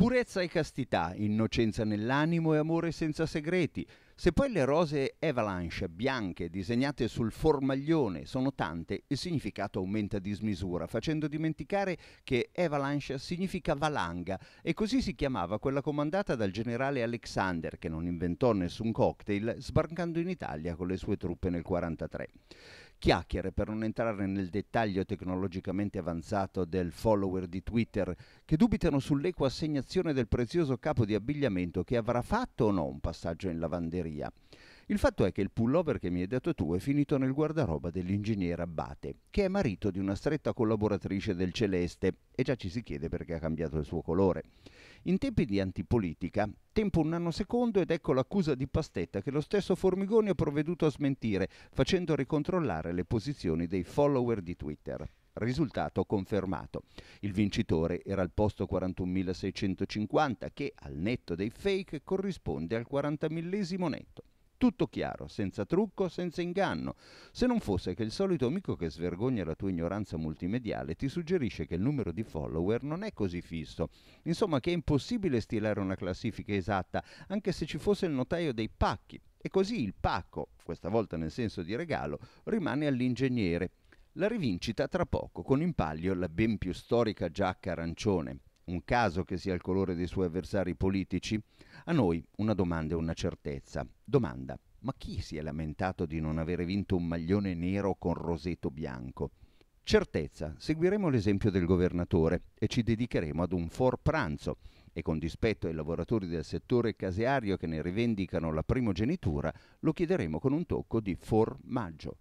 Purezza e castità, innocenza nell'animo e amore senza segreti. Se poi le rose avalanche bianche disegnate sul formaglione sono tante, il significato aumenta di smisura, facendo dimenticare che avalanche significa valanga e così si chiamava quella comandata dal generale Alexander che non inventò nessun cocktail sbarcando in Italia con le sue truppe nel 1943 chiacchiere per non entrare nel dettaglio tecnologicamente avanzato del follower di Twitter che dubitano sull'equa assegnazione del prezioso capo di abbigliamento che avrà fatto o no un passaggio in lavanderia. Il fatto è che il pullover che mi hai dato tu è finito nel guardaroba dell'ingegnere Abate, che è marito di una stretta collaboratrice del Celeste, e già ci si chiede perché ha cambiato il suo colore. In tempi di antipolitica, tempo un anno secondo ed ecco l'accusa di Pastetta che lo stesso Formigoni ha provveduto a smentire, facendo ricontrollare le posizioni dei follower di Twitter. Risultato confermato. Il vincitore era al posto 41.650 che, al netto dei fake, corrisponde al 40.000 netto. Tutto chiaro, senza trucco, senza inganno. Se non fosse che il solito amico che svergogna la tua ignoranza multimediale ti suggerisce che il numero di follower non è così fisso. Insomma, che è impossibile stilare una classifica esatta, anche se ci fosse il notaio dei pacchi. E così il pacco, questa volta nel senso di regalo, rimane all'ingegnere. La rivincita tra poco, con in palio la ben più storica giacca arancione, un caso che sia il colore dei suoi avversari politici? A noi una domanda e una certezza. Domanda, ma chi si è lamentato di non avere vinto un maglione nero con roseto bianco? Certezza, seguiremo l'esempio del governatore e ci dedicheremo ad un for pranzo e con dispetto ai lavoratori del settore caseario che ne rivendicano la primogenitura lo chiederemo con un tocco di for maggio.